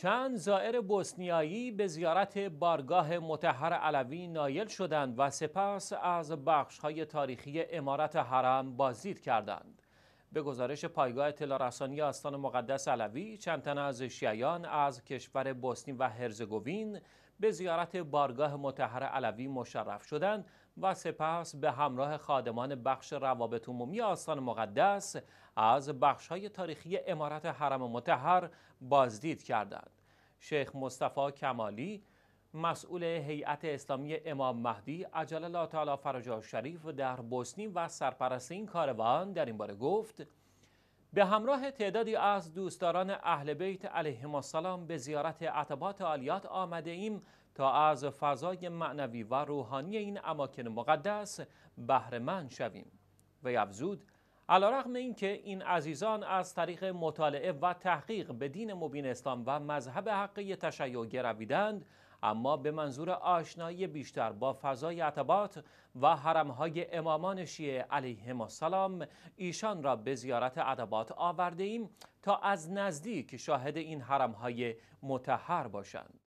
چند زائر بوسنیایی به زیارت بارگاه متحر علوی نایل شدند و سپس از بخشهای تاریخی امارت حرم بازدید کردند. به گزارش پایگاه اطلاع آستان مقدس علوی چند تن از شیعان از کشور بوسنی و هرزگوین به زیارت بارگاه متحر علوی مشرف شدند و سپس به همراه خادمان بخش روابط عمومی آستان مقدس از بخش تاریخی امارت حرم متحر بازدید کردند. شیخ مصطفی کمالی مسئول هیئت اسلامی امام مهدی عجل الله تعالی فرجا شریف در بوسنی و سرپرست این کاروان در این باره گفت به همراه تعدادی از دوستداران اهل بیت علیهم السلام به زیارت عتبات عالیات آمده ایم تا از فضای معنوی و روحانی این اماکن مقدس بهرهمند شویم و افزود علیرغم اینکه این عزیزان از طریق مطالعه و تحقیق به دین مبین اسلام و مذهب حقه تشیع گرویدند اما به منظور آشنایی بیشتر با فضای عتبات و حرمهای امامان شیعه علیهم السلام ایشان را به زیارت ادبات آورده ایم تا از نزدیک شاهد این حرمهای متحر باشند